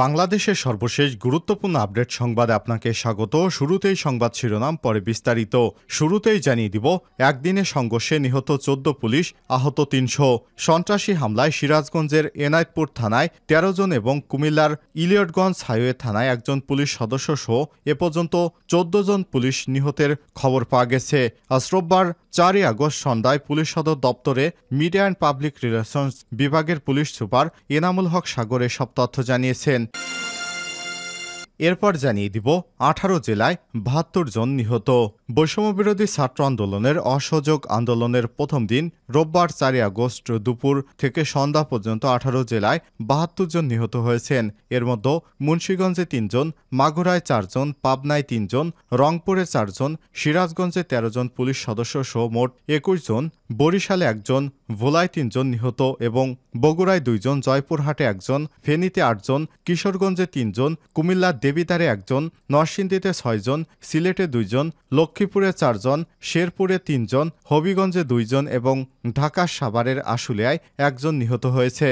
বাংলাদেশের সর্বশেষ গুরুত্বপূর্ণ আপডেট সংবাদে আপনাকে স্বাগত শুরুতেই সংবাদ শিরোনাম পরে বিস্তারিত শুরুতেই জানিয়ে দিব একদিনে সংঘর্ষে নিহত চোদ্দ পুলিশ আহত তিনশো সন্ত্রাসী হামলায় সিরাজগঞ্জের এনায়তপুর থানায় ১৩ জন এবং কুমিল্লার ইলিয়টগঞ্জ হাইওয়ে থানায় একজন পুলিশ সদস্য সহ এ পর্যন্ত চোদ্দ জন পুলিশ নিহতের খবর পাওয়া গেছে আজ রোববার চারই আগস্ট সন্ধ্যায় পুলিশ সদর দপ্তরে মিডিয়া অ্যান্ড পাবলিক রিলেশনস বিভাগের পুলিশ সুপার এনামুল হক সাগর এসব তথ্য জানিয়েছে করেছেন এরপর জানিয়ে দিব আঠারো জেলায় বাহাত্তর জন নিহত বৈষম্যবিরোধী ছাত্র আন্দোলনের অসহযোগ আন্দোলনের প্রথম দিন রোববার চারই আগস্ট দুপুর থেকে সন্ধ্যা পর্যন্ত আঠারো জেলায় বাহাত্তর জন নিহত হয়েছেন এর মধ্যে মুন্সীগঞ্জে তিনজন মাগুরায় চারজন পাবনায় তিনজন রংপুরে চারজন সিরাজগঞ্জে ১৩ জন পুলিশ সদস্য সহ মোট একুশ জন বরিশালে একজন ভোলায় তিনজন নিহত এবং বগুড়ায় দুইজন জয়পুরহাটে একজন ফেনীতে আটজন কিশোরগঞ্জে তিনজন কুমিল্লার দেবিতারে একজন নরসিংদীতে ছয়জন সিলেটে দুইজন লোক লক্ষ্মীপুরে চারজন শেরপুরে তিনজন হবিগঞ্জে দুইজন এবং ঢাকা সাভারের আশুলিয়ায় একজন নিহত হয়েছে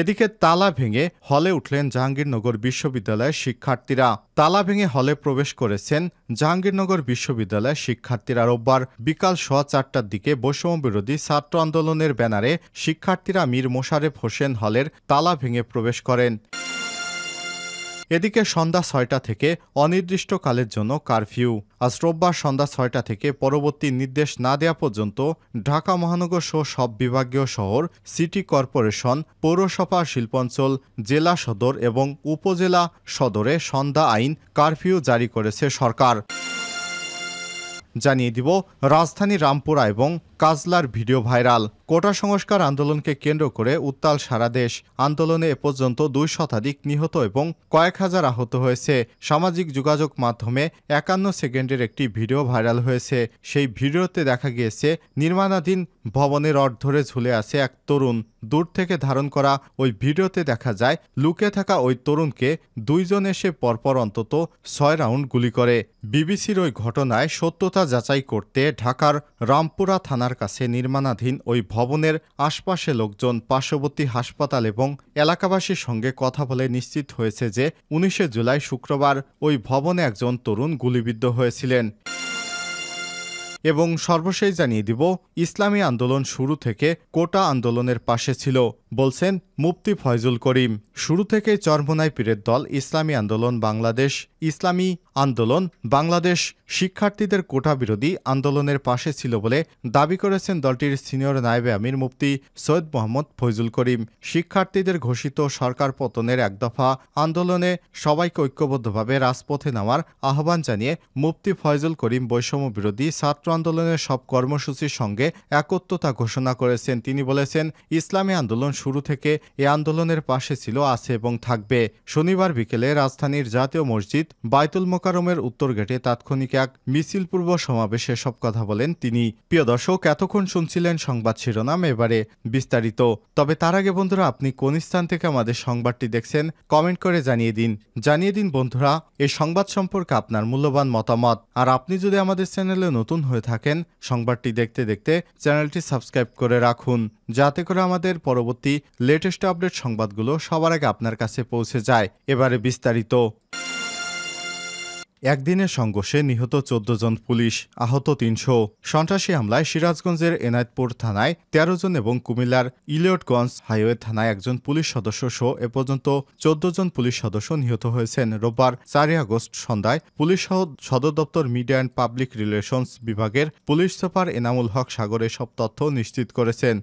এদিকে তালা ভেঙে হলে উঠলেন জাহাঙ্গীরনগর বিশ্ববিদ্যালয়ের শিক্ষার্থীরা তালা ভেঙে হলে প্রবেশ করেছেন জাহাঙ্গীরনগর বিশ্ববিদ্যালয়ের শিক্ষার্থীরা রোববার বিকাল সোয়া চারটার দিকে বৈষম্যবিরোধী ছাত্র আন্দোলনের ব্যানারে শিক্ষার্থীরা মীর মোশারেফ হোসেন হলের তালা ভেঙে প্রবেশ করেন এদিকে সন্ধ্যা ছয়টা থেকে অনির্দিষ্টকালের জন্য কারফিউ আজ রোববার সন্ধ্যা ছয়টা থেকে পরবর্তী নির্দেশ না দেওয়া পর্যন্ত ঢাকা মহানগর সহ সব বিভাগীয় শহর সিটি কর্পোরেশন পৌরসভা শিল্পাঞ্চল জেলা সদর এবং উপজেলা সদরে সন্ধ্যা আইন কারফিউ জারি করেছে সরকার জানিয়ে দিব রাজধানী রামপুরা এবং কাজলার ভিডিও ভাইরাল কোটা সংস্কার আন্দোলনকে কেন্দ্র করে উত্তাল সারা দেশ আন্দোলনে এ পর্যন্ত দুই শতাধিক নিহত এবং কয়েক হাজার আহত হয়েছে সামাজিক যোগাযোগ মাধ্যমে একান্ন সেকেন্ডের একটি ভিডিও ভাইরাল হয়েছে সেই ভিডিওতে দেখা গিয়েছে নির্মাণাধীন ভবনের অট ধরে ঝুলে আছে এক তরুণ দূর থেকে ধারণ করা ওই ভিডিওতে দেখা যায় লুকে থাকা ওই তরুণকে দুইজন এসে পরপর অন্তত ছয় রাউন্ড গুলি করে বিবিসির ওই ঘটনায় সত্যতা যাচাই করতে ঢাকার রামপুরা থানা থানার কাছে নির্মাণাধীন ওই ভবনের আশপাশে লোকজন পার্শ্ববর্তী হাসপাতাল এবং এলাকাবাসীর সঙ্গে কথা বলে নিশ্চিত হয়েছে যে উনিশে জুলাই শুক্রবার ওই ভবনে একজন তরুণ গুলিবিদ্ধ হয়েছিলেন এবং সর্বশেষ জানিয়ে দিব ইসলামী আন্দোলন শুরু থেকে কোটা আন্দোলনের পাশে ছিল বলছেন মুফতি ফয়জুল করিম শুরু থেকে চরমোনাই পীরের দল ইসলামী আন্দোলন বাংলাদেশ ইসলামী আন্দোলন বাংলাদেশ শিক্ষার্থীদের কোটা বিরোধী আন্দোলনের পাশে ছিল বলে দাবি করেছেন দলটির সিনিয়র নায়েবে আমির মুফতি সৈয়দ মোহাম্মদ ফয়জুল করিম শিক্ষার্থীদের ঘোষিত সরকার পতনের এক দফা আন্দোলনে সবাইকে ঐক্যবদ্ধভাবে রাজপথে নামার আহ্বান জানিয়ে মুফতি ফয়জুল করিম বৈষম্য বিরোধী ছাত্র আন্দোলনের সব কর্মসূচির সঙ্গে একত্রতা ঘোষণা করেছেন তিনি বলেছেন ইসলামী আন্দোলন শুরু থেকে এ আন্দোলনের পাশে ছিল আছে এবং থাকবে শনিবার বিকেলে রাজধানীর জাতীয় মসজিদ বায়তুল মোকারমের উত্তর গেটে তাৎক্ষণিক এক মিছিলপূর্ব সমাবেশে সব কথা বলেন তিনি প্রিয় দর্শক এতক্ষণ শুনছিলেন সংবাদ শিরোনাম এবারে বিস্তারিত তবে তার আগে বন্ধুরা আপনি কোন স্থান থেকে আমাদের সংবাদটি দেখছেন কমেন্ট করে জানিয়ে দিন জানিয়ে দিন বন্ধুরা এই সংবাদ সম্পর্কে আপনার মূল্যবান মতামত আর আপনি যদি আমাদের চ্যানেলে নতুন হয়ে হয়ে থাকেন সংবাদটি দেখতে দেখতে চ্যানেলটি সাবস্ক্রাইব করে রাখুন যাতে করে আমাদের পরবর্তী লেটেস্ট আপডেট সংবাদগুলো সবার আগে আপনার কাছে পৌঁছে যায় এবারে বিস্তারিত একদিনের সংঘর্ষে নিহত চোদ্দ জন পুলিশ আহত তিনশো সন্ত্রাসী হামলায় সিরাজগঞ্জের এনায়তপুর থানায় ১৩ জন এবং কুমিল্লার ইলিয়টগঞ্জ হাইওয়ে থানায় একজন পুলিশ সদস্য সহ এ পর্যন্ত চোদ্দ জন পুলিশ সদস্য নিহত হয়েছেন রোববার চারই আগস্ট সন্ধ্যায় পুলিশ সদর দপ্তর মিডিয়া অ্যান্ড পাবলিক রিলেশনস বিভাগের পুলিশ সুপার এনামুল হক সাগর সব তথ্য নিশ্চিত করেছেন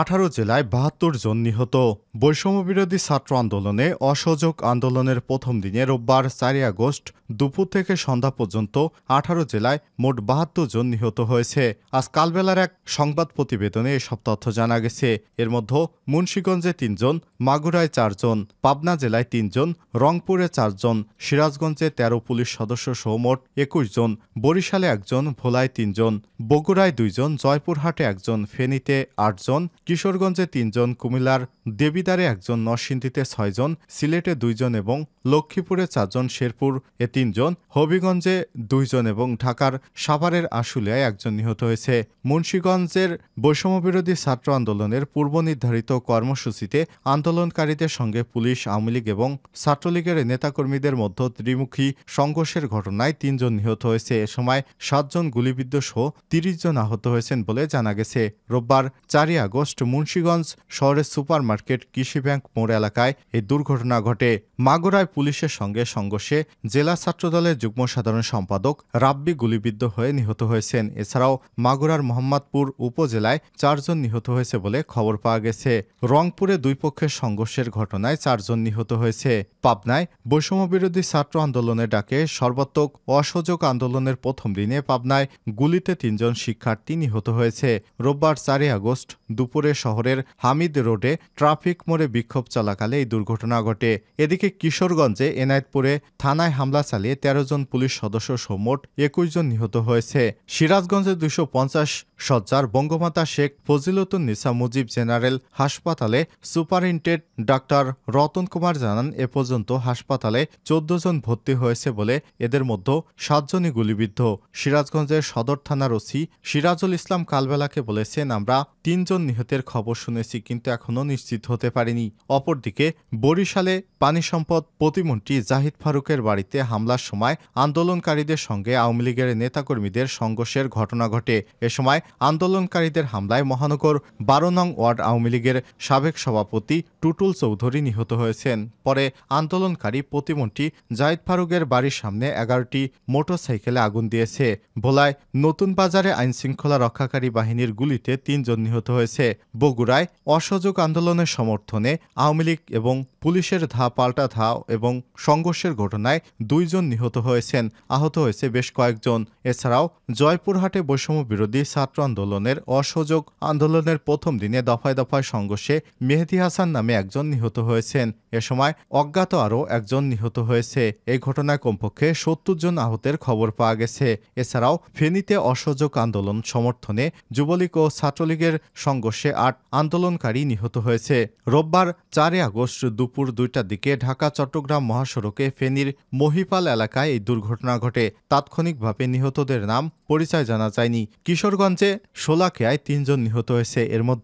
আঠারো জেলায় বাহাত্তর জন নিহত বৈষম্য বিরোধী ছাত্র আন্দোলনে অসহযোগ আন্দোলনের প্রথম দিনে রোববার চারই আগস্ট দুপুর থেকে সন্ধ্যা পর্যন্ত আঠারো জেলায় মোট বাহাত্তর জন নিহত হয়েছে আজ কালবেলার এক সংবাদ প্রতিবেদনে এসব তথ্য জানা গেছে এর মধ্যে মুন্সীগঞ্জে তিনজন মাগুরায় চারজন পাবনা জেলায় তিনজন রংপুরে চারজন সিরাজগঞ্জে ১৩ পুলিশ সদস্য সহ মোট একুশ জন বরিশালে একজন ভোলায় তিনজন বগুড়ায় দুইজন জয়পুরহাটে একজন ফেনীতে আটজন কিশোরগঞ্জে তিনজন কুমিল্লার দেবী চৌকিদারে একজন নরসিংদীতে ছয়জন সিলেটে দুইজন এবং লক্ষ্মীপুরে চারজন শেরপুর এ তিনজন হবিগঞ্জে দুইজন এবং ঢাকার সাভারের আশুলিয়ায় একজন নিহত হয়েছে মুন্সীগঞ্জের বৈষম্যবিরোধী ছাত্র আন্দোলনের পূর্ব নির্ধারিত কর্মসূচিতে আন্দোলনকারীদের সঙ্গে পুলিশ আওয়ামী লীগ এবং ছাত্রলীগের নেতাকর্মীদের মধ্যে ত্রিমুখী সংঘর্ষের ঘটনায় তিনজন নিহত হয়েছে এ সময় সাতজন গুলিবিদ্ধ সহ তিরিশ জন আহত হয়েছেন বলে জানা গেছে রোববার চারই আগস্ট মুন্সীগঞ্জ শহরের সুপার মার্কেট কৃষি ব্যাংক মোড় এলাকায় এই দুর্ঘটনা ঘটে মাগুরায় পুলিশের সঙ্গে সংঘর্ষে জেলা ছাত্রদলের যুগ্ম সাধারণ সম্পাদক রাব্বি গুলিবিদ্ধ হয়ে নিহত হয়েছেন এছাড়াও মাগুরার মোহাম্মদপুর উপজেলায় চারজন নিহত হয়েছে বলে খবর পাওয়া গেছে রংপুরে দুই পক্ষের সংঘর্ষের ঘটনায় চারজন নিহত হয়েছে পাবনায় বৈষম্যবিরোধী ছাত্র আন্দোলনের ডাকে সর্বাত্মক অসহযোগ আন্দোলনের প্রথম দিনে পাবনায় গুলিতে তিনজন শিক্ষার্থী নিহত হয়েছে রোববার চারই আগস্ট দুপুরে শহরের হামিদ রোডে ট্রাফিক মোড়ে বিক্ষোভ চলাকালে এই দুর্ঘটনা ঘটে এদিকে কিশোরগঞ্জে এনায়েতপুরে থানায় হামলা চালিয়ে তেরো জন পুলিশ সদস্য সহ মোট একুশ জন নিহত হয়েছে সিরাজগঞ্জে দুশো পঞ্চাশ সজ্জার বঙ্গমাতা শেখ ফজিলতুন নিসা মুজিব জেনারেল হাসপাতালে সুপারিনটেন্ডেন্ট ডাক্তার রতন কুমার জানান এ পর্যন্ত হাসপাতালে চোদ্দ জন ভর্তি হয়েছে বলে এদের মধ্যে সাতজনই গুলিবিদ্ধ সিরাজগঞ্জের সদর থানার ওসি সিরাজুল ইসলাম কালবেলাকে বলেছেন আমরা তিনজন নিহতের খবর শুনেছি কিন্তু এখনও নিশ্চিত হতে করতে পারেনি অপরদিকে বরিশালে পানি সম্পদ প্রতিমন্ত্রী জাহিদ ফারুকের বাড়িতে হামলার সময় আন্দোলনকারীদের সঙ্গে আওয়ামী লীগের নেতাকর্মীদের সংঘর্ষের ঘটনা ঘটে এ সময় আন্দোলনকারীদের হামলায় মহানগর বারো নং ওয়ার্ড আওয়ামী লীগের সাবেক সভাপতি টুটুল চৌধুরী নিহত হয়েছেন পরে আন্দোলনকারী প্রতিমন্ত্রী জাহিদ ফারুকের বাড়ির সামনে এগারোটি মোটরসাইকেলে আগুন দিয়েছে ভোলায় নতুন বাজারে আইন শৃঙ্খলা রক্ষাকারী বাহিনীর গুলিতে তিনজন নিহত হয়েছে বগুড়ায় অসহযোগ আন্দোলনের সময় সমর্থনে আওয়ামী লীগ এবং পুলিশের ধা পাল্টা ধা এবং সংঘর্ষের ঘটনায় দুইজন নিহত হয়েছেন আহত হয়েছে বেশ কয়েকজন এছাড়াও জয়পুরহাটে বৈষম্য বিরোধী ছাত্র আন্দোলনের অসহযোগ আন্দোলনের প্রথম দিনে দফায় দফায় সংঘর্ষে মেহেদি হাসান নামে একজন নিহত হয়েছেন এ সময় অজ্ঞাত আরও একজন নিহত হয়েছে এই ঘটনায় কমপক্ষে সত্তর জন আহতের খবর পাওয়া গেছে এছাড়াও ফেনীতে অসহযোগ আন্দোলন সমর্থনে যুবলীগ ও ছাত্রলীগের সংঘর্ষে আট আন্দোলনকারী নিহত হয়েছে রোববার চারে আগস্ট দুপুর দুইটার দিকে ঢাকা চট্টগ্রাম মহাসড়কে ফেনীর মহিপাল এলাকায় এই দুর্ঘটনা ঘটে তাৎক্ষণিকভাবে নিহতদের নাম পরিচয় জানা যায়নি কিশোরগঞ্জে শোলাকেয়ায় তিনজন নিহত হয়েছে এর মধ্যে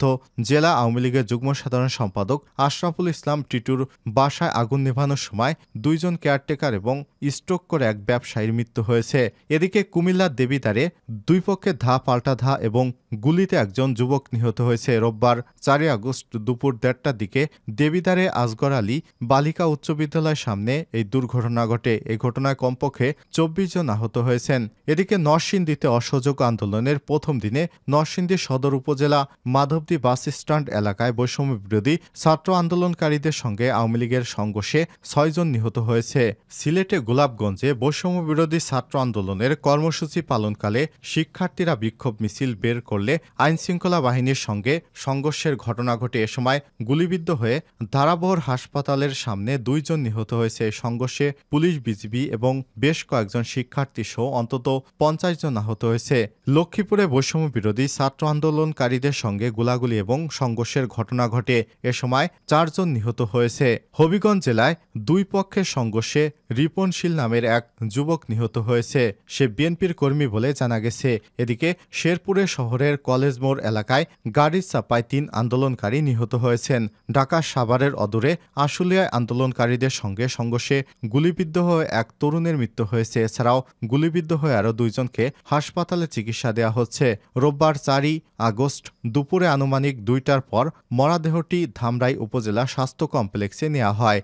জেলা আওয়ামী লীগের যুগ্ম সাধারণ সম্পাদক আশরাফুল ইসলাম টিটুর বাসায় আগুন নেভানোর সময় দুইজন কেয়ারটেকার এবং স্ট্রোক করে এক ব্যবসায়ীর মৃত্যু হয়েছে এদিকে কুমিল্লার দেবীদারে দুই পক্ষে ধা পাল্টা ধা এবং গুলিতে একজন যুবক নিহত হয়েছে রোববার চারই আগস্ট দুপুর দেড়টার দিকে দেবিদারে আজগর আলী বালিকা উচ্চ বিদ্যালয়ের সামনে এই দুর্ঘটনা ঘটে এই ঘটনায় কমপক্ষে চব্বিশ জন আহত হয়েছেন এদিকে নরসিংদীতে অসহযোগ আন্দোলনের প্রথম দিনে নরসিংদী সদর উপজেলা মাধবদী বাস স্ট্যান্ড এলাকায় বৈষম্য বিরোধী ছাত্র আন্দোলনকারীদের সঙ্গে আওয়ামী লীগের সংঘর্ষে ছয়জন নিহত হয়েছে সিলেটে গোলাপগঞ্জে বৈষম্য বিরোধী ছাত্র আন্দোলনের কর্মসূচি পালনকালে শিক্ষার্থীরা বিক্ষোভ মিছিল বের করলে আইনশৃঙ্খলা বাহিনীর সঙ্গে সংঘর্ষের ঘটনা ঘটে এ সময় গুলিবিদ্ধ হয়ে ধারাবহর হাসপাতালের সামনে দুইজন নিহত হয়েছে এই সংঘর্ষে পুলিশ বিজিবি এবং বেশ কয়েকজন শিক্ষার্থী সহ অন্তত পঞ্চাশ জন আহত হয়েছে লক্ষ্মীপুরে বৈষম্য বিরোধী ছাত্র আন্দোলনকারীদের সঙ্গে গোলাগুলি এবং সংঘর্ষের ঘটনা ঘটে এ সময় চারজন নিহত হয়েছে হবিগঞ্জ জেলায় দুই পক্ষের সংঘর্ষে রিপনশীল নামের এক যুবক নিহত হয়েছে সে বিএনপির কর্মী বলে জানা গেছে এদিকে শেরপুরে শহরের কলেজ মোড় এলাকায় গাড়ির চাপায় তিন আন্দোলনকারী নিহত হয়েছেন ঢাকা সাভারের অদূরে আশুলিয়ায় আন্দোলনকারীদের সঙ্গে সংঘর্ষে গুলিবিদ্ধ হয়ে এক তরুণের মৃত্যু হয়েছে এছাড়াও গুলিবিদ্ধ হয়ে আরও দুইজনকে হাসপাতালে চিকিৎসা দেওয়া হচ্ছে রোববার চারই আগস্ট দুপুরে আনুমানিক দুইটার পর মরাদেহটি ধামরাই উপজেলা স্বাস্থ্য কমপ্লেক্সে নেওয়া হয়